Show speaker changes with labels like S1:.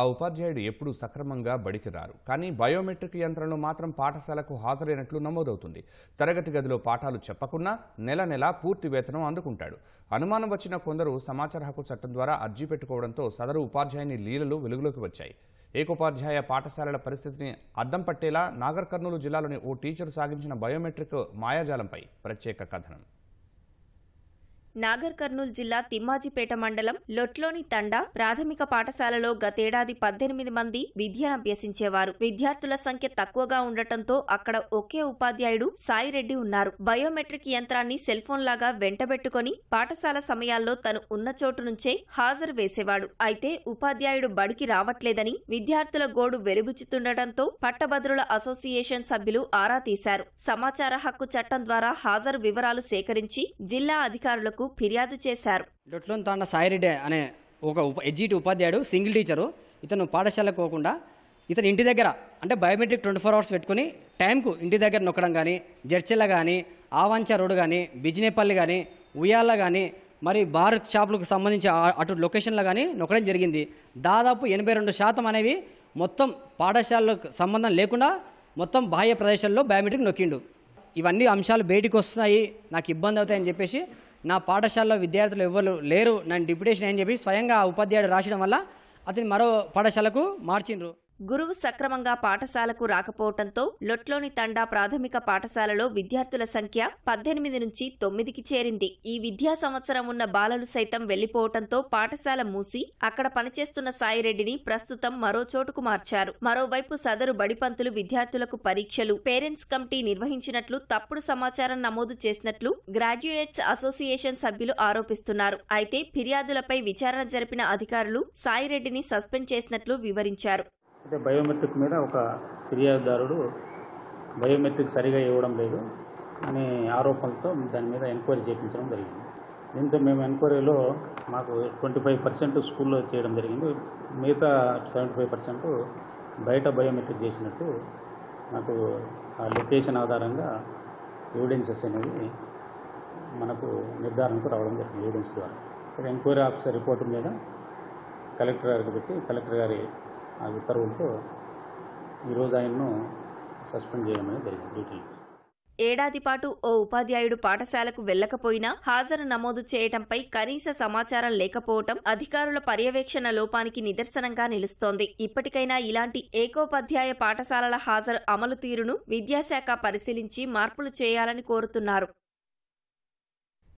S1: ఆ ఉపాధ్యాయుడు ఎప్పుడూ సక్రమంగా బడికి రారు కానీ బయోమెట్రిక్ యంత్రంలో మాత్రం పాఠశాలకు హాజరైనట్లు నమోదవుతుంది తరగతి గదిలో పాఠాలు చెప్పకుండా నెల నెల పూర్తి వేతనం అందుకుంటాడు అనుమానం వచ్చిన కొందరు సమాచార హక్కు చట్టం ద్వారా అర్జీ పెట్టుకోవడంతో సదరు ఉపాధ్యాయుని లీలలు వెలుగులోకి వచ్చాయి ఏకోపాధ్యాయ పాఠశాలల పరిస్థితిని అద్దం పట్టేలా నాగర్ కర్నూలు జిల్లాలోని ఓ టీచరు సాగించిన బయోమెట్రిక్ మాయాజాలంపై ప్రత్యేక కథనం
S2: నాగర్ కర్నూల్ జిల్లా తిమ్మాజిపేట మండలం లొట్లోని తండా ప్రాథమిక పాఠశాలలో గతేడాది పద్దెనిమిది మంది విద్యనభ్యసించేవారు విద్యార్థుల సంఖ్య తక్కువగా ఉండటంతో అక్కడ ఒకే ఉపాధ్యాయుడు సాయిరెడ్డి ఉన్నారు బయోమెట్రిక్ యంత్రాన్ని సెల్ఫోన్ లాగా వెంటబెట్టుకుని పాఠశాల సమయాల్లో తను ఉన్న చోటు నుంచే హాజరు వేసేవాడు అయితే ఉపాధ్యాయుడు బడికి రావట్లేదని విద్యార్థుల గోడు వెలుగుచుతుండటంతో పట్టభద్రుల అసోసియేషన్ సభ్యులు ఆరా తీశారు సమాచార హక్కు చట్టం ద్వారా హాజరు వివరాలు సేకరించి జిల్లా అధికారులకు కు ఫిర్యాదు చేశారు డొట్లోన్ తాండ
S3: సాయిరెడ్డి అనే ఒక ఉప ఎడ్జిటి ఉపాధ్యాయుడు సింగిల్ టీచరు ఇతను పాఠశాలకు పోకుండా ఇతను ఇంటి దగ్గర అంటే బయోమెట్రిక్ ట్వంటీ ఫోర్ అవర్స్ పెట్టుకుని టైంకు ఇంటి దగ్గర నొక్కడం కానీ జడ్చెల్ల కానీ ఆవాంచ రోడ్డు కానీ బిజినేపల్లి కానీ ఉయ్యాల కానీ మరి బార్ షాపులకు సంబంధించి అటు లొకేషన్లో కానీ నొక్కడం జరిగింది దాదాపు ఎనభై రెండు శాతం అనేవి మొత్తం పాఠశాలకు సంబంధం లేకుండా మొత్తం బాహ్య ప్రదేశాల్లో బయోమెట్రిక్ నొక్కిండు ఇవన్నీ అంశాలు బయటికి వస్తున్నాయి నాకు ఇబ్బంది అవుతాయని చెప్పేసి నా పాఠశాలలో విద్యార్థులు ఎవరు లేరు నన్ను డిప్యుటేషన్ అని చెప్పి స్వయంగా ఉపాధ్యాయుడు రాసడం వల్ల అతని మరో
S2: పాఠశాలకు మార్చిండ్రు గురువు సక్రమంగా పాఠశాలకు రాకపోవడంతో లొట్లోని తండా ప్రాథమిక పాఠశాలలో విద్యార్థుల సంఖ్య పద్దెనిమిది నుంచి తొమ్మిదికి చేరింది ఈ విద్యా సంవత్సరం ఉన్న బాలలు సైతం వెళ్లిపోవటంతో పాఠశాల మూసి అక్కడ పనిచేస్తున్న సాయిరెడ్డిని ప్రస్తుతం మరో చోటుకు మార్చారు మరోవైపు సదరు బడిపంతులు విద్యార్థులకు పరీక్షలు పేరెంట్స్ కమిటీ నిర్వహించినట్లు తప్పుడు సమాచారం నమోదు చేసినట్లు గ్రాడ్యుయేట్స్ అసోసియేషన్ సభ్యులు ఆరోపిస్తున్నారు అయితే ఫిర్యాదులపై విచారణ జరిపిన అధికారులు సాయిరెడ్డిని సస్పెండ్ చేసినట్లు వివరించారు
S4: అంటే బయోమెట్రిక్ మీద ఒక ఫిర్యాదుదారుడు బయోమెట్రిక్ సరిగా ఇవ్వడం లేదు అనే ఆరోపణలతో దాని మీద ఎంక్వైరీ చేయించడం జరిగింది దీంతో మేము ఎంక్వైరీలో మాకు ట్వంటీ ఫైవ్ పర్సెంట్ స్కూల్లో చేయడం జరిగింది మిగతా సెవెంటీ ఫైవ్ పర్సెంట్ బయట బయోమెట్రిక్ చేసినట్టు మాకు ఆ లొకేషన్ ఆధారంగా ఎవిడెన్సెస్ అనేవి మనకు నిర్ధారణకు రావడం జరిగింది ఎవిడెన్స్ ద్వారా ఎంక్వైరీ ఆఫీసర్ రిపోర్టు మీద కలెక్టర్ గారికి పెట్టి కలెక్టర్ గారి ఆ ఉత్తర్వులతో ఈరోజు ఆయన్ను సస్పెండ్ చేయడం జరిగింది డ్యూటీ
S2: ఏడాది పాటు ఓ ఉపాధ్యాయుడు పాఠశాలకు వెళ్లకపోయినా హాజరు నమోదు చేయటంపై కనీస సమాచారం లేకపోవటం అధికారుల పర్యవేక్షణ లోపానికి నిదర్శనంగా నిలుస్తోంది ఇప్పటికైనా ఇలాంటి ఏకోపాధ్యాయ పాఠశాలల హాజరు అమలు తీరును విద్యాశాఖ పరిశీలించి మార్పులు చేయాలని కోరుతున్నారు